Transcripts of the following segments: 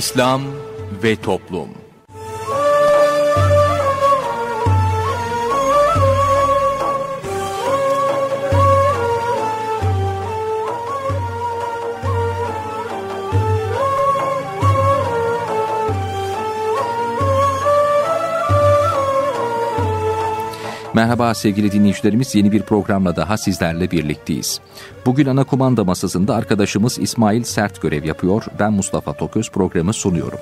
İslam ve Toplum Merhaba sevgili dinleyicilerimiz yeni bir programla daha sizlerle birlikteyiz. Bugün ana kumanda masasında arkadaşımız İsmail Sert görev yapıyor. Ben Mustafa Toköz programı sunuyorum.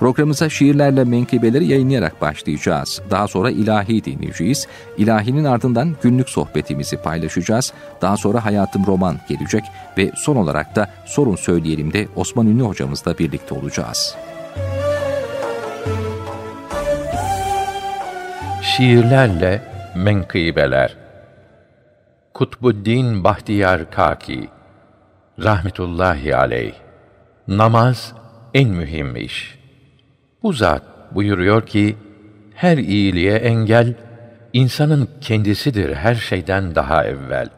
Programımıza şiirlerle menkıbeleri yayınlayarak başlayacağız. Daha sonra ilahi dinleyeceğiz. İlahinin ardından günlük sohbetimizi paylaşacağız. Daha sonra Hayatım Roman gelecek ve son olarak da Sorun Söyleyelim de Osman Ünlü hocamızla birlikte olacağız. Şiirlerle Menkıbeler Kutbuddin Bahtiyar Kaki rahmetullahi aleyh namaz en mühim iş. Bu zat buyuruyor ki her iyiliğe engel insanın kendisidir her şeyden daha evvel.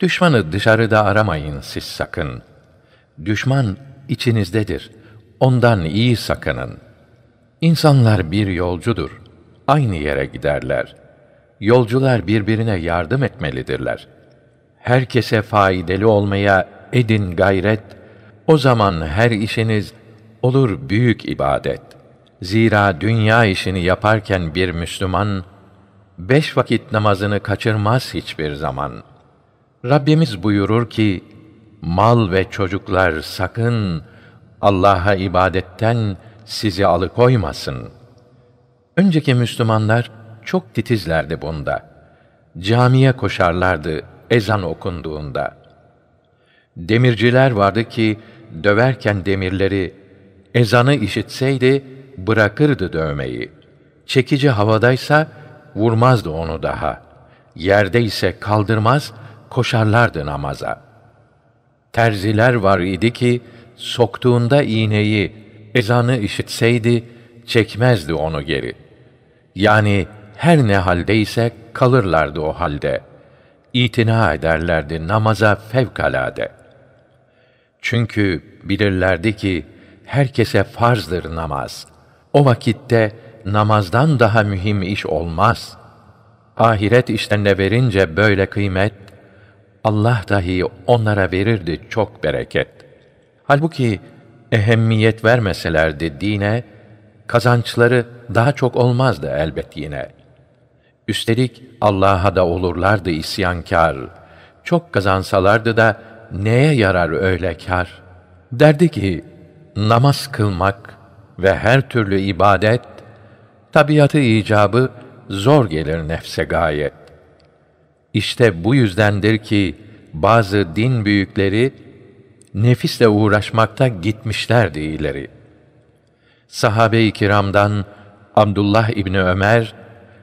Düşmanı dışarıda aramayın siz sakın. Düşman içinizdedir. Ondan iyi sakının. İnsanlar bir yolcudur aynı yere giderler. Yolcular birbirine yardım etmelidirler. Herkese faydalı olmaya edin gayret. O zaman her işiniz olur büyük ibadet. Zira dünya işini yaparken bir Müslüman beş vakit namazını kaçırmaz hiçbir zaman. Rabbimiz buyurur ki: Mal ve çocuklar sakın Allah'a ibadetten sizi alıkoymasın.'' Önceki Müslümanlar çok titizlerdi bunda. Camiye koşarlardı ezan okunduğunda. Demirciler vardı ki döverken demirleri ezanı işitseydi bırakırdı dövmeyi. Çekici havadaysa vurmazdı onu daha. Yerde ise kaldırmaz, koşarlardı namaza. Terziler var idi ki soktuğunda iğneyi ezanı işitseydi çekmezdi onu geri. Yani her ne haldeyse kalırlardı o halde. İtina ederlerdi namaza fevkalade. Çünkü bilirlerdi ki herkese farzdır namaz. O vakitte namazdan daha mühim iş olmaz. Ahiret işlerine verince böyle kıymet, Allah dahi onlara verirdi çok bereket. Halbuki ehemmiyet vermeselerdi dine, Kazançları daha çok olmazdı elbet yine. Üstelik Allah'a da olurlardı isyankâr. Çok kazansalardı da neye yarar öyle kâr? Derdi ki, namaz kılmak ve her türlü ibadet, tabiatı icabı zor gelir nefse gayet. İşte bu yüzdendir ki bazı din büyükleri nefisle uğraşmakta gitmişlerdi ileri.'' sahabe-i kiramdan Abdullah İbni Ömer,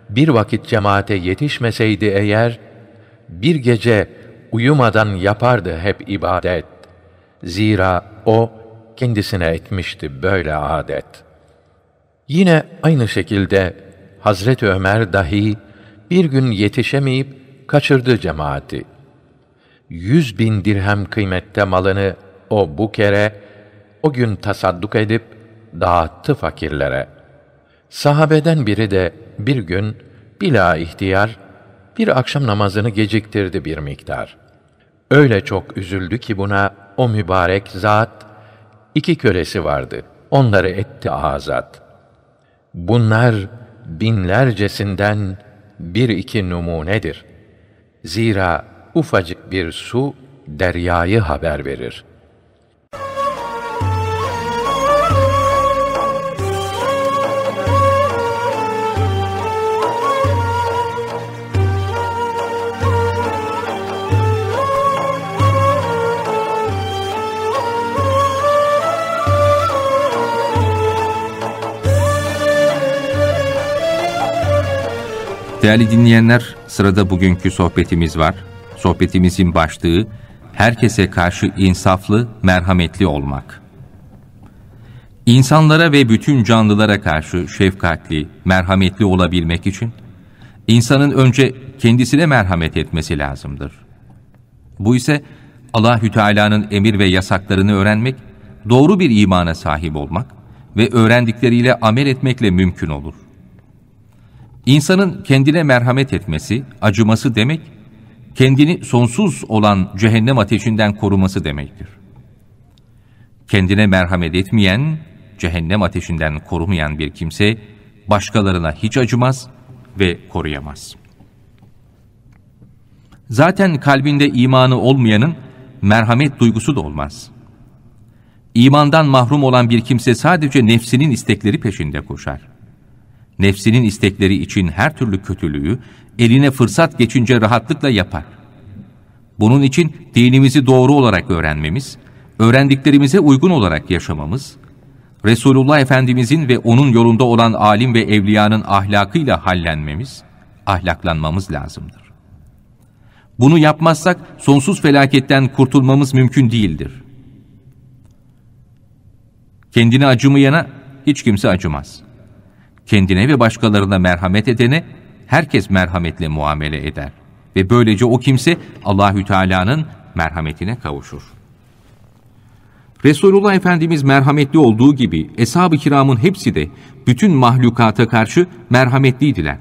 bir vakit cemaate yetişmeseydi eğer, bir gece uyumadan yapardı hep ibadet. Zira o, kendisine etmişti böyle adet. Yine aynı şekilde Hazreti Ömer dahi bir gün yetişemeyip kaçırdı cemaati. Yüz bin dirhem kıymette malını o bu kere o gün tasadduk edip dağıttı fakirlere. Sahabeden biri de bir gün bila ihtiyar bir akşam namazını geciktirdi bir miktar. Öyle çok üzüldü ki buna o mübarek zat iki kölesi vardı. Onları etti azat. Bunlar binlercesinden bir iki numunedir. Zira ufacık bir su deryayı haber verir.'' Değerli dinleyenler, sırada bugünkü sohbetimiz var. Sohbetimizin başlığı, herkese karşı insaflı, merhametli olmak. İnsanlara ve bütün canlılara karşı şefkatli, merhametli olabilmek için, insanın önce kendisine merhamet etmesi lazımdır. Bu ise Allahü Teala'nın emir ve yasaklarını öğrenmek, doğru bir imana sahip olmak ve öğrendikleriyle amel etmekle mümkün olur.'' İnsanın kendine merhamet etmesi, acıması demek, kendini sonsuz olan cehennem ateşinden koruması demektir. Kendine merhamet etmeyen, cehennem ateşinden korumayan bir kimse, başkalarına hiç acımaz ve koruyamaz. Zaten kalbinde imanı olmayanın merhamet duygusu da olmaz. İmandan mahrum olan bir kimse sadece nefsinin istekleri peşinde koşar nefsinin istekleri için her türlü kötülüğü eline fırsat geçince rahatlıkla yapar. Bunun için dinimizi doğru olarak öğrenmemiz, öğrendiklerimize uygun olarak yaşamamız, Resulullah Efendimizin ve onun yolunda olan alim ve evliyanın ahlakıyla hallenmemiz, ahlaklanmamız lazımdır. Bunu yapmazsak sonsuz felaketten kurtulmamız mümkün değildir. Kendini acımayana hiç kimse acımaz.'' Kendine ve başkalarına merhamet edene herkes merhametle muamele eder. Ve böylece o kimse Allahü Teala'nın merhametine kavuşur. Resulullah Efendimiz merhametli olduğu gibi eshab-ı kiramın hepsi de bütün mahlukata karşı merhametliydiler.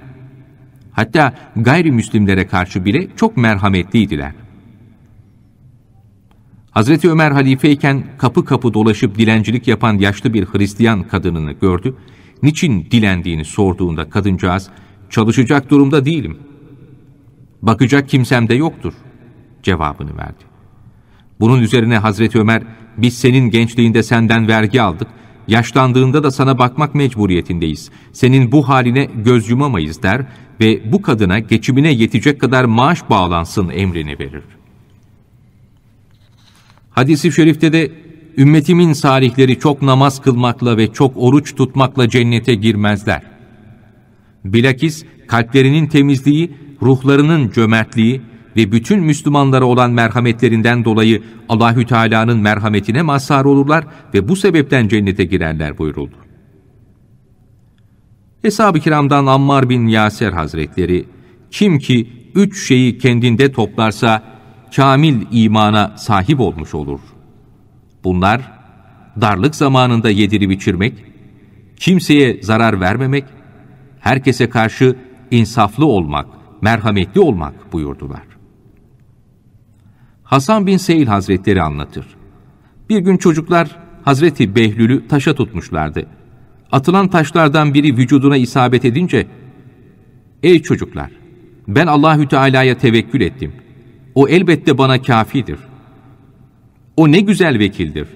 Hatta gayrimüslimlere karşı bile çok merhametliydiler. Hazreti Ömer halifeyken kapı kapı dolaşıp dilencilik yapan yaşlı bir Hristiyan kadınını gördü niçin dilendiğini sorduğunda kadıncağız, çalışacak durumda değilim. Bakacak kimsem de yoktur cevabını verdi. Bunun üzerine Hazreti Ömer, biz senin gençliğinde senden vergi aldık, yaşlandığında da sana bakmak mecburiyetindeyiz. Senin bu haline göz yumamayız der ve bu kadına geçimine yetecek kadar maaş bağlansın emrini verir. Hadis-i şerifte de ümmetimin salihleri çok namaz kılmakla ve çok oruç tutmakla cennete girmezler. Bilakis kalplerinin temizliği, ruhlarının cömertliği ve bütün Müslümanlara olan merhametlerinden dolayı Allahü Teala'nın merhametine mazhar olurlar ve bu sebepten cennete girerler buyuruldu. Eshab-ı kiramdan Ammar bin Yaser hazretleri, kim ki üç şeyi kendinde toplarsa, kamil imana sahip olmuş olur.'' Bunlar darlık zamanında yediri biçirmek, kimseye zarar vermemek, herkese karşı insaflı olmak, merhametli olmak buyurdular. Hasan bin Seil Hazretleri anlatır. Bir gün çocuklar Hazreti Behlül'ü taşa tutmuşlardı. Atılan taşlardan biri vücuduna isabet edince, ''Ey çocuklar, ben Allahü Teala'ya tevekkül ettim. O elbette bana kafidir. O ne güzel vekildir.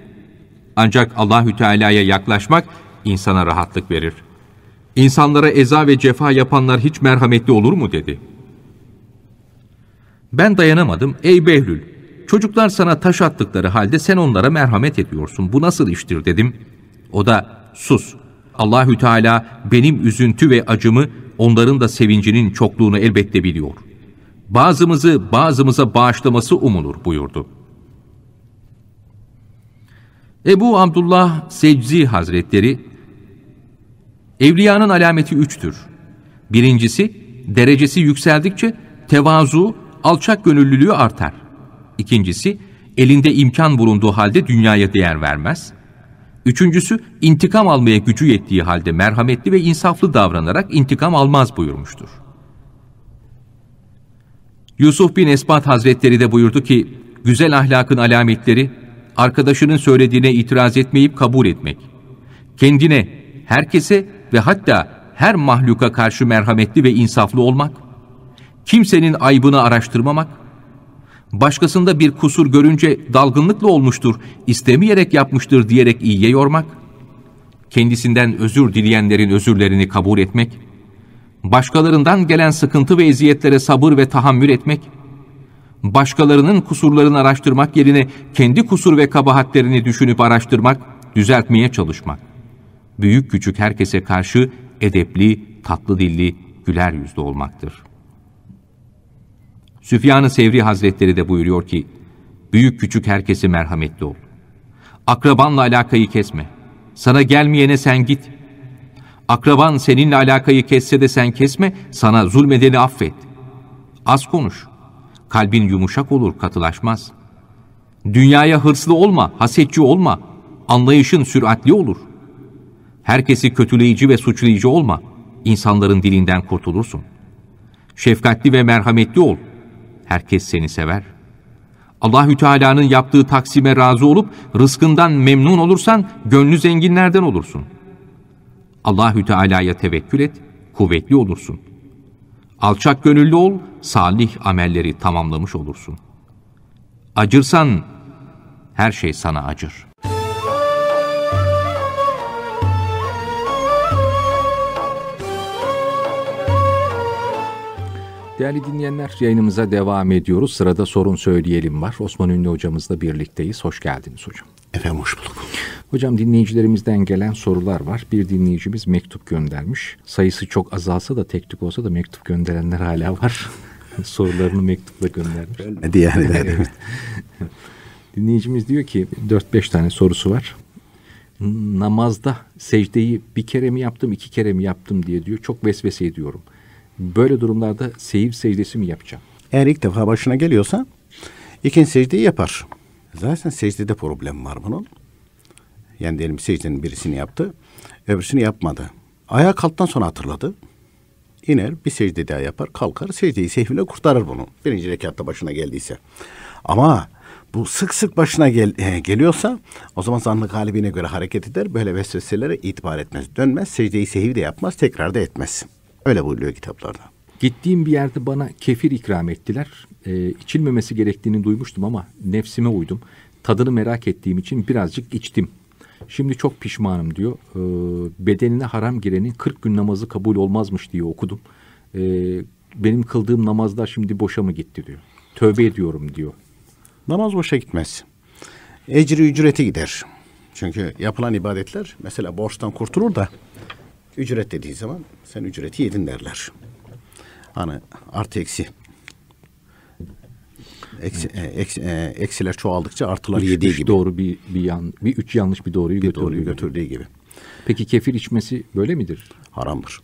Ancak Allahü Teala'ya yaklaşmak insana rahatlık verir. İnsanlara eza ve cefa yapanlar hiç merhametli olur mu dedi. Ben dayanamadım. Ey Behlül, çocuklar sana taş attıkları halde sen onlara merhamet ediyorsun. Bu nasıl iştir dedim. O da sus. Allahü Teala benim üzüntü ve acımı onların da sevincinin çokluğunu elbette biliyor. Bazımızı bazımıza bağışlaması umulur buyurdu.'' Ebu Abdullah Seczi Hazretleri, Evliyanın alameti üçtür. Birincisi, derecesi yükseldikçe tevazu, alçak gönüllülüğü artar. İkincisi, elinde imkan bulunduğu halde dünyaya değer vermez. Üçüncüsü, intikam almaya gücü yettiği halde merhametli ve insaflı davranarak intikam almaz buyurmuştur. Yusuf bin Esbat Hazretleri de buyurdu ki, güzel ahlakın alametleri, arkadaşının söylediğine itiraz etmeyip kabul etmek. Kendine, herkese ve hatta her mahluka karşı merhametli ve insaflı olmak. Kimsenin aybını araştırmamak. Başkasında bir kusur görünce dalgınlıkla olmuştur, istemeyerek yapmıştır diyerek iyiye yormak. Kendisinden özür dileyenlerin özürlerini kabul etmek. Başkalarından gelen sıkıntı ve eziyetlere sabır ve tahammül etmek başkalarının kusurlarını araştırmak yerine kendi kusur ve kabahatlerini düşünüp araştırmak, düzeltmeye çalışmak. Büyük küçük herkese karşı edepli, tatlı dilli, güler yüzlü olmaktır. Süfyan-ı Sevri Hazretleri de buyuruyor ki, Büyük küçük herkese merhametli ol. Akrabanla alakayı kesme. Sana gelmeyene sen git. Akraban seninle alakayı kesse de sen kesme, sana zulmedeni affet. Az konuş.'' Kalbin yumuşak olur, katılaşmaz. Dünyaya hırslı olma, hasetçi olma. Anlayışın süratli olur. Herkesi kötüleyici ve suçlayıcı olma. insanların dilinden kurtulursun. Şefkatli ve merhametli ol. Herkes seni sever. Allahü Teala'nın yaptığı taksime razı olup rızkından memnun olursan gönlü zenginlerden olursun. Allahü Teala'ya tevekkül et, kuvvetli olursun.'' Alçak gönüllü ol, salih amelleri tamamlamış olursun. Acırsan her şey sana acır. Değerli dinleyenler yayınımıza devam ediyoruz. Sırada sorun söyleyelim var. Osman Ünlü hocamızla birlikteyiz. Hoş geldiniz hocam. Efendim hoş bulduk. Hocam dinleyicilerimizden gelen sorular var. Bir dinleyicimiz mektup göndermiş. Sayısı çok azalsa da tek tük olsa da mektup gönderenler hala var. Sorularını mektupla göndermiş. Ölmedi yani. Dinleyicimiz diyor ki 4-5 tane sorusu var. Namazda secdeyi bir kere mi yaptım, iki kere mi yaptım diye diyor. Çok vesvese ediyorum. Böyle durumlarda seyir secdesi mi yapacağım? Eğer ilk defa başına geliyorsa ikinci secdeyi yapar. Zaten secdede problem var bunun. Yani diyelim secdenin birisini yaptı, öbürsünü yapmadı. Ayağa kalktan sonra hatırladı. İner bir secde daha yapar, kalkar secdeyi sehvine kurtarır bunu. Birinci rekatta başına geldiyse. Ama bu sık sık başına gel, e, geliyorsa o zaman zannı galibine göre hareket eder. Böyle vesveselere itibar etmez. Dönmez, secdeyi sehvi de yapmaz, tekrar da etmez. Öyle buyuruyor kitaplarda. Gittiğim bir yerde bana kefir ikram ettiler. E, içilmemesi gerektiğini duymuştum ama nefsime uydum. Tadını merak ettiğim için birazcık içtim. Şimdi çok pişmanım diyor. E, bedenine haram girenin 40 gün namazı kabul olmazmış diye okudum. E, benim kıldığım namazlar şimdi boşa mı gitti diyor. Tövbe ediyorum diyor. Namaz boşa gitmez. Ecri ücreti gider. Çünkü yapılan ibadetler mesela borçtan kurtulur da ücret dediği zaman sen ücreti yedin derler. Hani artı eksi Eksi, e, eksi e, eksiler çoğaldıkça artılar üç, yediği üç gibi. doğru bir, bir, yan, bir üç yanlış bir doğruyu bir götürdüğü, doğruyu götürdüğü gibi. gibi. Peki kefir içmesi böyle midir? Haramdır.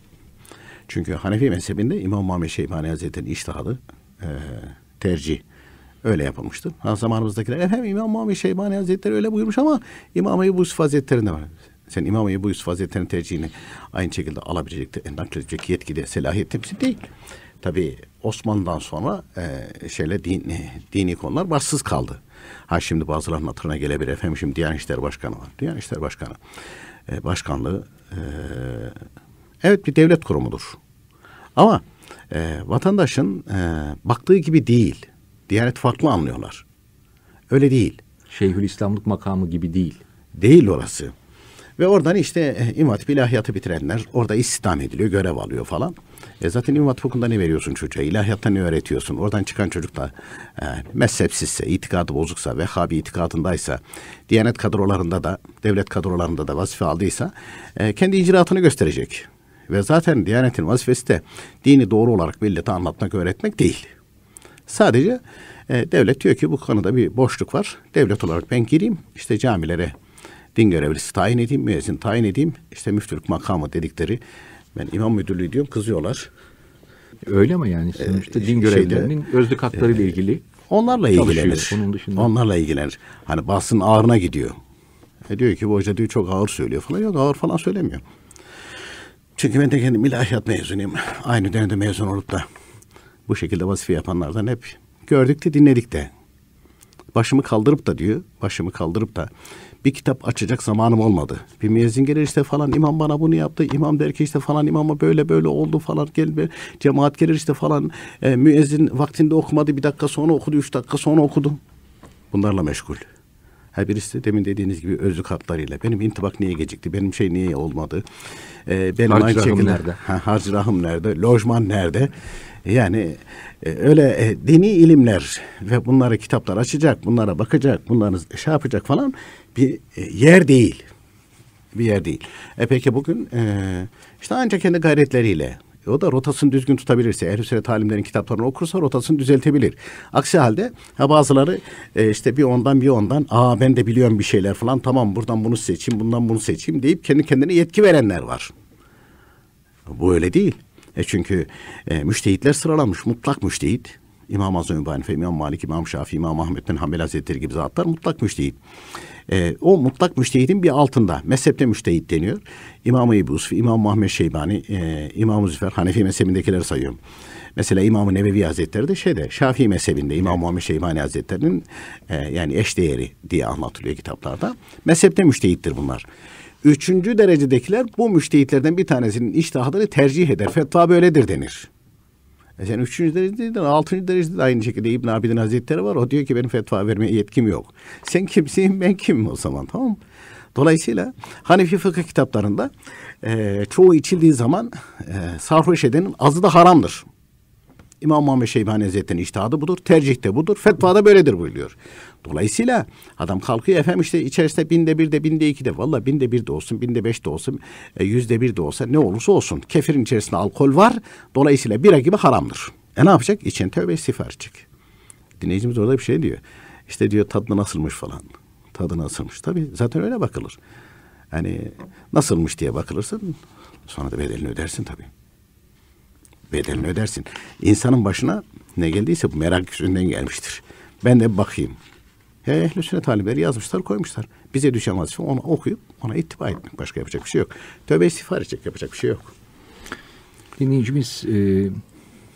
Çünkü Hanefi mezhebinde İmam Muhammed Şeybani Hazretleri'nin iştihadı, e, tercih öyle yapılmıştır. Ha, zamanımızdakiler efendim İmam Muhammed Şeybani Hazretleri öyle buyurmuş ama İmam Ebu Yusuf Hazretleri var. Sen İmam Ebu Yusuf Hazretleri'nin tercihini aynı şekilde alabilecekti. E, nakledecek yetkili selahiyet temsil değil. Tabi Osmanlı'dan sonra e, şeyle din, e, dini konular bassız kaldı. Ha şimdi bazılarının hatırına gelebilir efendim şimdi Diyanet İşleri Başkanı var. Diyanet İşleri Başkanı e, başkanlığı e, evet bir devlet kurumudur. Ama e, vatandaşın e, baktığı gibi değil. Diyanet farklı anlıyorlar. Öyle değil. Şeyhül İslamlık makamı gibi değil. Değil orası. Ve oradan işte eh, İmam Hatip ilahiyatı bitirenler orada istihdam ediliyor, görev alıyor falan. E zaten İmam Hatip okulunda ne veriyorsun çocuğa? İlahiyattan ne öğretiyorsun? Oradan çıkan çocuk da e, mezhepsizse, itikadı bozuksa, Vehhabi itikadındaysa, Diyanet kadrolarında da, devlet kadrolarında da vazife aldıysa e, kendi icraatını gösterecek. Ve zaten Diyanet'in vazifesi de dini doğru olarak millete anlatmak, öğretmek değil. Sadece e, devlet diyor ki bu konuda bir boşluk var. Devlet olarak ben gireyim, işte camilere din görevlisi tayin edeyim, müezzin tayin edeyim. İşte müftülük makamı dedikleri ben imam müdürlüğü diyorum kızıyorlar. Öyle mi yani sonuçta ee, din görevlilerinin şeyde, özlük hakları ile ilgili onlarla ilgilenir. Onun dışında. Onlarla ilgilenir. Hani basın ağırına gidiyor. E diyor ki bu hoca diyor çok ağır söylüyor falan. Yok ağır falan söylemiyor. Çünkü ben de kendim ilahiyat mezunuyum. Aynı dönemde mezun olup da bu şekilde vazife yapanlardan hep gördük de dinledik de. Başımı kaldırıp da diyor, başımı kaldırıp da bir kitap açacak zamanım olmadı. Bir müezzin gelir işte falan imam bana bunu yaptı. İmam der ki işte falan imama böyle böyle oldu falan gel be. Cemaat gelir işte falan e, müezzin vaktinde okumadı bir dakika sonra okudu üç dakika sonra okudu. Bunlarla meşgul. Her birisi demin dediğiniz gibi özlük hatlarıyla. Benim intibak niye gecikti? Benim şey niye olmadı? Ee, benim harcırahım nerede? Ha, harcırahım nerede? Lojman nerede? Yani e, öyle e, dini ilimler ve bunları kitaplar açacak, bunlara bakacak, bunları şey yapacak falan bir e, yer değil. Bir yer değil. E peki bugün e, işte ancak kendi gayretleriyle o da rotasını düzgün tutabilirse, ehl sünnet alimlerin kitaplarını okursa rotasını düzeltebilir. Aksi halde ha bazıları e, işte bir ondan bir ondan, aa ben de biliyorum bir şeyler falan, tamam buradan bunu seçeyim, bundan bunu seçeyim deyip kendi kendine yetki verenler var. Bu öyle değil. E çünkü e, müştehitler sıralanmış. Mutlak müştehit. İmam Azam İbn İmam Malik, İmam Şafii, İmam Ahmet bin Hanbel Hazretleri gibi zatlar mutlak müştehit. E, o mutlak müştehidin bir altında. Mezhepte müştehit deniyor. İmam-ı Ebu Usfi, İmam Mahmet Şeybani, e, İmam-ı Züfer, Hanefi mezhebindekileri sayıyorum. Mesela İmam-ı Nebevi Hazretleri de şeyde Şafii mezhebinde İmam evet. Muhammed Şeybani Hazretleri'nin e, yani eş değeri diye anlatılıyor kitaplarda. Mezhepte müştehittir bunlar. Üçüncü derecedekiler bu müştehitlerden bir tanesinin iştahlarını tercih eder. Fetva böyledir denir. E sen üçüncü derecedeydin, altıncı derecede de aynı şekilde İbn Abidin Hazretleri var. O diyor ki benim fetva vermeye yetkim yok. Sen kimsin, ben kimim o zaman tamam mı? Dolayısıyla Hanefi fıkıh kitaplarında e, çoğu içildiği zaman e, sarhoş edenin azı da haramdır. İmam Muhammed Şeybani Hazretleri'nin iştihadı budur, tercih de budur, fetva da böyledir buyuruyor. Dolayısıyla adam kalkıyor efendim işte içerisinde binde bir de binde iki de valla binde bir de olsun binde beş de olsun e, yüzde bir de olsa ne olursa olsun kefirin içerisinde alkol var. Dolayısıyla bira gibi haramdır. E ne yapacak? İçin tövbe istiğfar edecek. Dinleyicimiz orada bir şey diyor. İşte diyor tadı nasılmış falan. Tadı nasılmış. tabi zaten öyle bakılır. Yani nasılmış diye bakılırsın. Sonra da bedelini ödersin tabi. Bedelini ödersin. İnsanın başına ne geldiyse bu merak yüzünden gelmiştir. Ben de bakayım. Ya ehl-i sünnet alimleri yazmışlar koymuşlar. Bize düşen vazife onu okuyup ona ittiba etmek. Başka yapacak bir şey yok. Tövbe istiğfar edecek yapacak bir şey yok. Dinleyicimiz e,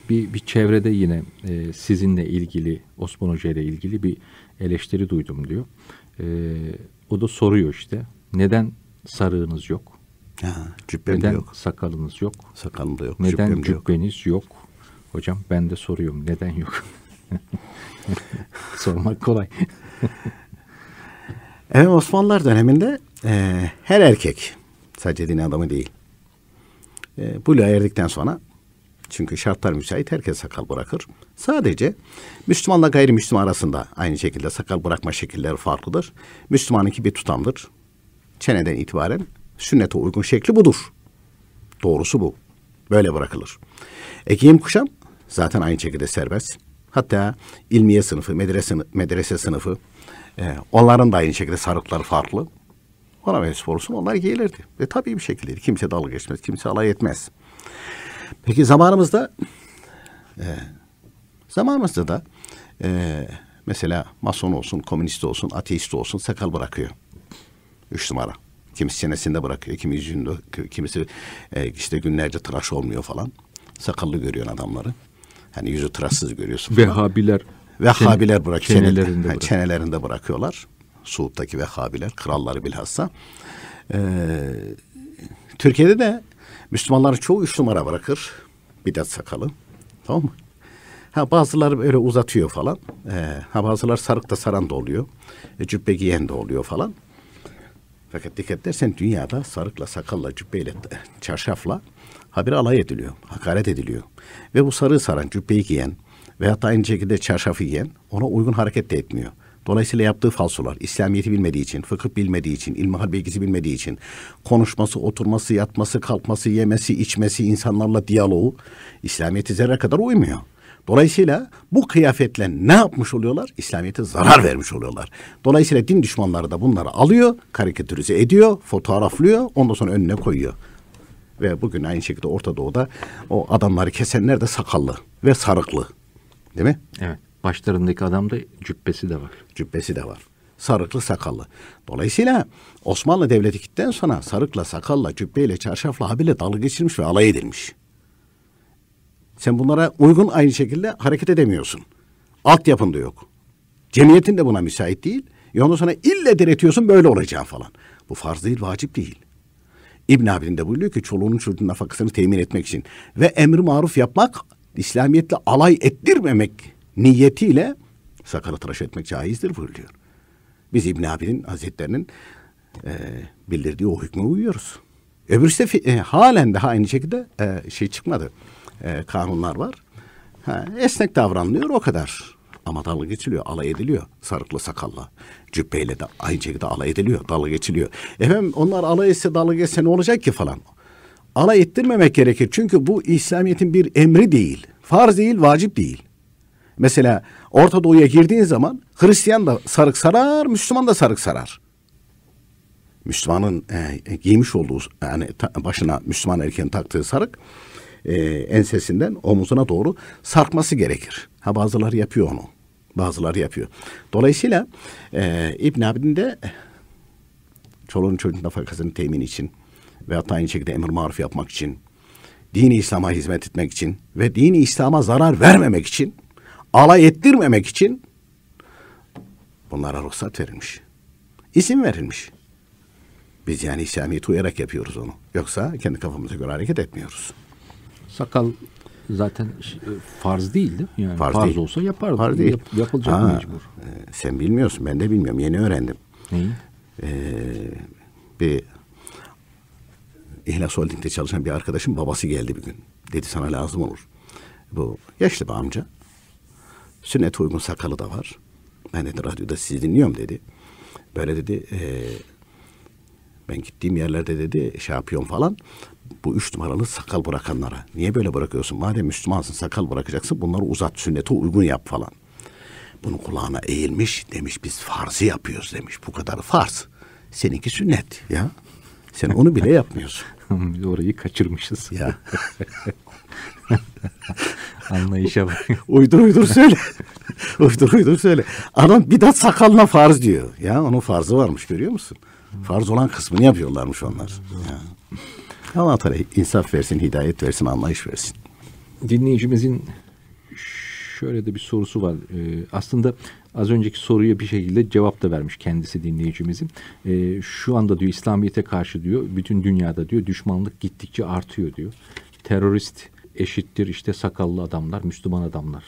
bir, bir çevrede yine e, sizinle ilgili Osman Hoca ile ilgili bir eleştiri duydum diyor. E, o da soruyor işte neden sarığınız yok? Ha, neden yok. sakalınız yok? Sakalım da yok. Neden cübbeniz yok. yok? Hocam ben de soruyorum neden yok? Sormak kolay. evet Osmanlılar döneminde e, her erkek sadece din adamı değil. E, buluğa erdikten sonra çünkü şartlar müsait herkes sakal bırakır. Sadece Müslümanla gayrimüslim arasında aynı şekilde sakal bırakma şekilleri farklıdır. Müslümanınki bir tutamdır. Çeneden itibaren sünnete uygun şekli budur. Doğrusu bu. Böyle bırakılır. E giyim kuşam zaten aynı şekilde serbest. Hatta ilmiye sınıfı, medrese, medrese sınıfı e, onların da aynı şekilde sarıkları farklı. Ona mensup olursun onlar giyilirdi. Ve tabii bir şekilde kimse dalga geçmez, kimse alay etmez. Peki zamanımızda e, zamanımızda da e, mesela mason olsun, komünist olsun, ateist olsun sakal bırakıyor. Üç numara. Kimisi çenesinde bırakıyor, kimisi yüzünde, kimisi e, işte günlerce tıraş olmuyor falan. Sakallı görüyorsun adamları. Hani yüzü tıraşsız görüyorsun. Falan. Vehhabiler Vehhabiler bırak çenelerinde, bırak. çenelerinde bırakıyorlar. Suud'daki Vehhabiler, kralları bilhassa. Ee, Türkiye'de de Müslümanların çoğu üç numara bırakır. Bidat sakalı. Tamam mı? Ha bazıları böyle uzatıyor falan. Ee, ha bazılar sarık da saran da oluyor. E, cübbe giyen de oluyor falan. Fakat dikkat edersen dünyada sarıkla, sakalla, cübbeyle, çarşafla habire alay ediliyor, hakaret ediliyor. Ve bu sarığı saran, cübbeyi giyen, veyahut da aynı şekilde çarşafı giyen ona uygun hareket de etmiyor. Dolayısıyla yaptığı falsolar, İslamiyet'i bilmediği için, fıkıh bilmediği için, ilmihal bilgisi bilmediği için, konuşması, oturması, yatması, kalkması, yemesi, içmesi, insanlarla diyaloğu İslamiyet'i zerre kadar uymuyor. Dolayısıyla bu kıyafetle ne yapmış oluyorlar? İslamiyet'e zarar vermiş oluyorlar. Dolayısıyla din düşmanları da bunları alıyor, karikatürize ediyor, fotoğraflıyor, ondan sonra önüne koyuyor. Ve bugün aynı şekilde Orta Doğu'da o adamları kesenler de sakallı ve sarıklı. Değil mi? Evet. Başlarındaki adamda cübbesi de var. Cübbesi de var. Sarıklı sakallı. Dolayısıyla Osmanlı Devleti gittikten sonra sarıkla, sakalla, cübbeyle, çarşafla habire dalga geçirmiş ve alay edilmiş. Sen bunlara uygun aynı şekilde hareket edemiyorsun. Altyapın da yok. Cemiyetin de buna müsait değil. E ondan sonra ille diretiyorsun böyle olacağı falan. Bu farz değil, vacip değil. İbn Abidin de buyuruyor ki çoluğunun çocuğun nafakasını temin etmek için ve emri maruf yapmak İslamiyetle alay ettirmemek niyetiyle sakalı tıraş etmek caizdir buyuruyor. Biz İbn Abi'nin Hazretlerinin e, bildirdiği o hükme uyuyoruz. Öbürü ise e, halen daha aynı şekilde e, şey çıkmadı. E, kanunlar var. Ha, esnek davranılıyor o kadar. Ama dalga geçiliyor, alay ediliyor. Sarıklı sakalla, cübbeyle de aynı şekilde alay ediliyor, dalga geçiliyor. Efendim onlar alay etse dalga geçse ne olacak ki falan alay ettirmemek gerekir. Çünkü bu İslamiyet'in bir emri değil. Farz değil, vacip değil. Mesela Orta Doğu'ya girdiğin zaman Hristiyan da sarık sarar, Müslüman da sarık sarar. Müslümanın e, e giymiş olduğu yani ta, başına Müslüman erkeğin taktığı sarık e, ensesinden omuzuna doğru sarkması gerekir. Ha bazıları yapıyor onu. Bazıları yapıyor. Dolayısıyla e, İbn Abidin de e, çoluğun çocuğun nafakasını temin için ve aynı şekilde emir maruf yapmak için, dini İslam'a hizmet etmek için ve dini İslam'a zarar vermemek için, alay ettirmemek için bunlara ruhsat verilmiş. İsim verilmiş. Biz yani İslamiyet uyarak yapıyoruz onu. Yoksa kendi kafamıza göre hareket etmiyoruz. Sakal zaten e, farz değil değil mi? Yani farz, farz değil. olsa yapardı. Farz değil. Yap, yapılacak Aa, mecbur. E, sen bilmiyorsun ben de bilmiyorum. Yeni öğrendim. Neyi? Ee, bir İhlas Holding'de çalışan bir arkadaşım babası geldi bir gün. Dedi sana lazım olur. Bu yaşlı bir amca. Sünnet uygun sakalı da var. Ben dedi radyoda sizi dinliyorum dedi. Böyle dedi e, ben gittiğim yerlerde dedi şampiyon şey falan bu üç numaralı sakal bırakanlara. Niye böyle bırakıyorsun? Madem Müslümansın sakal bırakacaksın bunları uzat sünnete uygun yap falan. bunu kulağına eğilmiş demiş biz farzı yapıyoruz demiş. Bu kadar farz. Seninki sünnet ya. Sen onu bile yapmıyorsun. orayı kaçırmışız. Ya. Anlayışa bak. uydur uydur söyle. uydur uydur söyle. Adam bir daha sakalına farz diyor. Ya onun farzı varmış görüyor musun? Farz olan kısmını yapıyorlarmış onlar. Ya. Allah Teala insaf versin, hidayet versin, anlayış versin. Dinleyicimizin şöyle de bir sorusu var. Ee, aslında Az önceki soruya bir şekilde cevap da vermiş kendisi dinleyicimizin. E, şu anda diyor İslamiyet'e karşı diyor bütün dünyada diyor düşmanlık gittikçe artıyor diyor. Terörist eşittir işte sakallı adamlar, Müslüman adamlar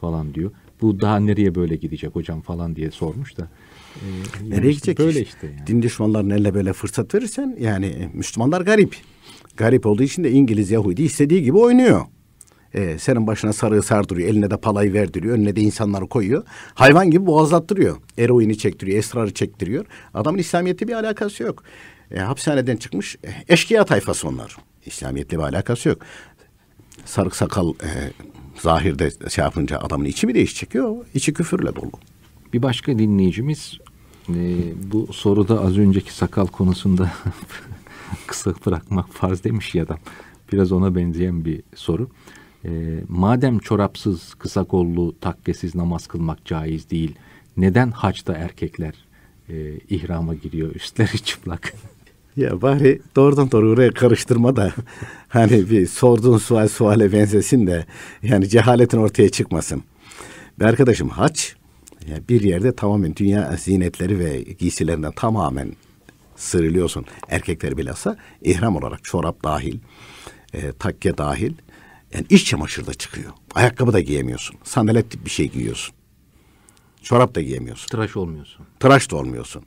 falan diyor. Bu daha nereye böyle gidecek hocam falan diye sormuş da. E, nereye gidecek? Böyle işte. Yani. Din düşmanlarına elle böyle fırsat verirsen yani Müslümanlar garip. Garip olduğu için de İngiliz Yahudi istediği gibi oynuyor. Ee, senin başına sarığı sardırıyor. Eline de palayı verdiriyor. Önüne de insanları koyuyor. Hayvan gibi boğazlattırıyor. Eroini çektiriyor. Esrarı çektiriyor. Adamın İslamiyet'le bir alakası yok. E, hapishaneden çıkmış eh, eşkıya tayfası onlar. İslamiyet'le bir alakası yok. Sarık sakal e, zahirde şey yapınca adamın içi mi değiş çekiyor? İçi küfürle dolu. Bir başka dinleyicimiz e, bu soruda az önceki sakal konusunda kısa bırakmak farz demiş ya da Biraz ona benzeyen bir soru. E, madem çorapsız, kısa kollu, takkesiz namaz kılmak caiz değil, neden haçta erkekler e, ihrama giriyor, üstleri çıplak? Ya bari doğrudan doğru oraya karıştırma da hani bir sorduğun sual suale benzesin de yani cehaletin ortaya çıkmasın. Bir arkadaşım haç yani bir yerde tamamen dünya zinetleri ve giysilerinden tamamen sırılıyorsun. Erkekler bilhassa ihram olarak çorap dahil, e, takke dahil yani iç çamaşır da çıkıyor. Ayakkabı da giyemiyorsun. Sandalet tip bir şey giyiyorsun. Çorap da giyemiyorsun. Tıraş olmuyorsun. Tıraş da olmuyorsun.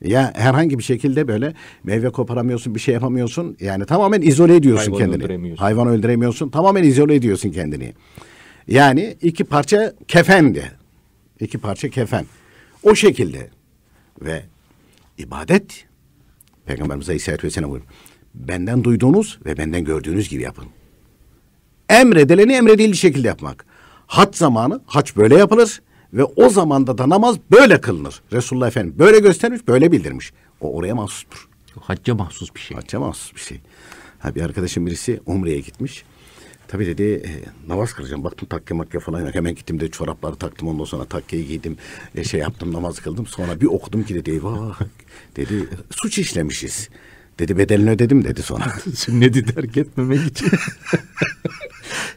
Ya herhangi bir şekilde böyle meyve koparamıyorsun, bir şey yapamıyorsun. Yani tamamen izole ediyorsun Hayvan kendini. Öldüremiyorsun. Hayvan öldüremiyorsun. Tamamen izole ediyorsun kendini. Yani iki parça kefendi. İki parça kefen. O şekilde. Ve ibadet Peygamberimiz Aleyhisselatü Vesselam buyuruyor. Benden duyduğunuz ve benden gördüğünüz gibi yapın. Emredileni emredildiği şekilde yapmak. Hat zamanı haç böyle yapılır ve o zamanda da namaz böyle kılınır. Resulullah Efendimiz böyle göstermiş, böyle bildirmiş. O oraya mahsustur. Hacca mahsus bir şey. Hacca mahsus bir şey. Ha, bir arkadaşım birisi Umre'ye gitmiş. Tabii dedi e, namaz kılacağım. Baktım takke makke falan yok. Hemen gittim de çorapları taktım. Ondan sonra takkeyi giydim. E, şey yaptım namaz kıldım. Sonra bir okudum ki dedi eyvah. dedi suç işlemişiz. Dedi bedelini ödedim dedi sonra. Sünneti terk etmemek için.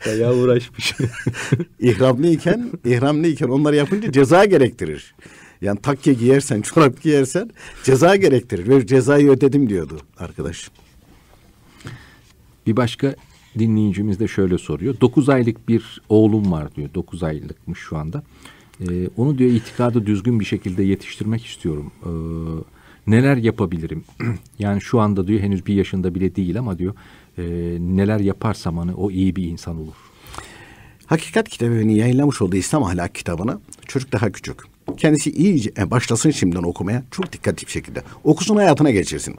Bayağı uğraşmış. İhramlıyken, ihramlıyken onları yapınca ceza gerektirir. Yani takke giyersen, çorap giyersen ceza gerektirir. Ve cezayı ödedim diyordu arkadaş. Bir başka dinleyicimiz de şöyle soruyor. Dokuz aylık bir oğlum var diyor. Dokuz aylıkmış şu anda. Ee, onu diyor itikadı düzgün bir şekilde yetiştirmek istiyorum. Ee, neler yapabilirim? yani şu anda diyor henüz bir yaşında bile değil ama diyor e, neler yaparsam hani o iyi bir insan olur. Hakikat kitabını yayınlamış olduğu İslam ahlak kitabını çocuk daha küçük. Kendisi iyice e, başlasın şimdiden okumaya çok dikkatli bir şekilde. Okusun hayatına geçirsin.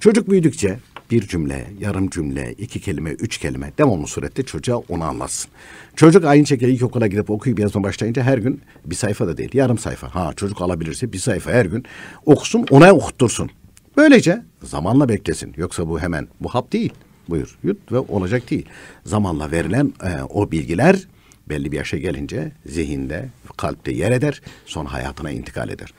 Çocuk büyüdükçe bir cümle, yarım cümle, iki kelime, üç kelime devamlı surette çocuğa onu anlatsın. Çocuk aynı şekilde ilk okula gidip okuyup yazma başlayınca her gün bir sayfa da değil, yarım sayfa. Ha çocuk alabilirse bir sayfa her gün okusun, ona okuttursun. Böylece zamanla beklesin. Yoksa bu hemen bu hap değil. Buyur yut ve olacak değil. Zamanla verilen e, o bilgiler belli bir yaşa gelince zihinde, kalpte yer eder, son hayatına intikal eder.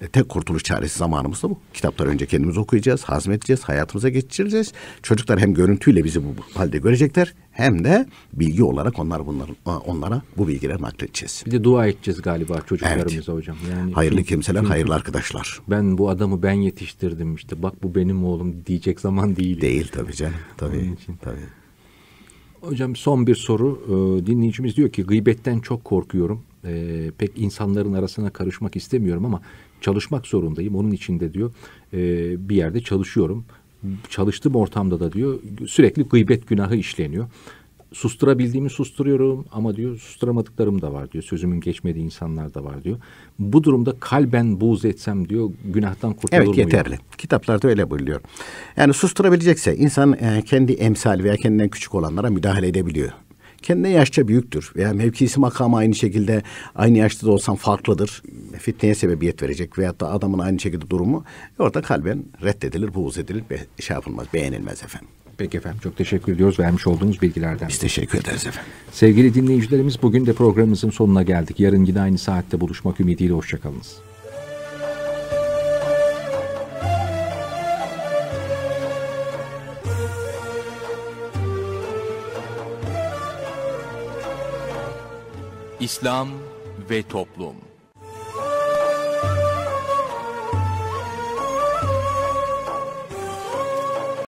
E, tek kurtuluş çaresi zamanımız da bu. Kitapları önce kendimiz okuyacağız, hazmedeceğiz, hayatımıza geçireceğiz. Çocuklar hem görüntüyle bizi bu halde görecekler hem de bilgi olarak onlar bunların onlara bu bilgileri nakledeceğiz. Bir de dua edeceğiz galiba çocuklarımıza evet. hocam. Yani hayırlı kimseler, çünkü hayırlı arkadaşlar. Ben bu adamı ben yetiştirdim işte. Bak bu benim oğlum diyecek zaman değil. Değil tabii canım. Tabii. için. Tabii. Hocam son bir soru. Ee, dinleyicimiz diyor ki gıybetten çok korkuyorum. Ee, pek insanların arasına karışmak istemiyorum ama çalışmak zorundayım. Onun içinde diyor e, bir yerde çalışıyorum. Çalıştığım ortamda da diyor sürekli gıybet günahı işleniyor. Susturabildiğimi susturuyorum ama diyor susturamadıklarım da var diyor. Sözümün geçmediği insanlar da var diyor. Bu durumda kalben buğz etsem diyor günahtan kurtulur Evet yeterli. Muyum? Kitaplarda öyle buyuruyor. Yani susturabilecekse insan e, kendi emsal veya kendinden küçük olanlara müdahale edebiliyor kendine yaşça büyüktür. Veya mevkisi makamı aynı şekilde aynı yaşta da olsan farklıdır. Fitneye sebebiyet verecek veyahut da adamın aynı şekilde durumu e, orada kalben reddedilir, buğz edilir, ve şey yapılmaz, beğenilmez efendim. Peki efendim çok teşekkür ediyoruz vermiş olduğunuz bilgilerden. Biz teşekkür ederiz efendim. Sevgili dinleyicilerimiz bugün de programımızın sonuna geldik. Yarın yine aynı saatte buluşmak ümidiyle hoşçakalınız. İslam ve Toplum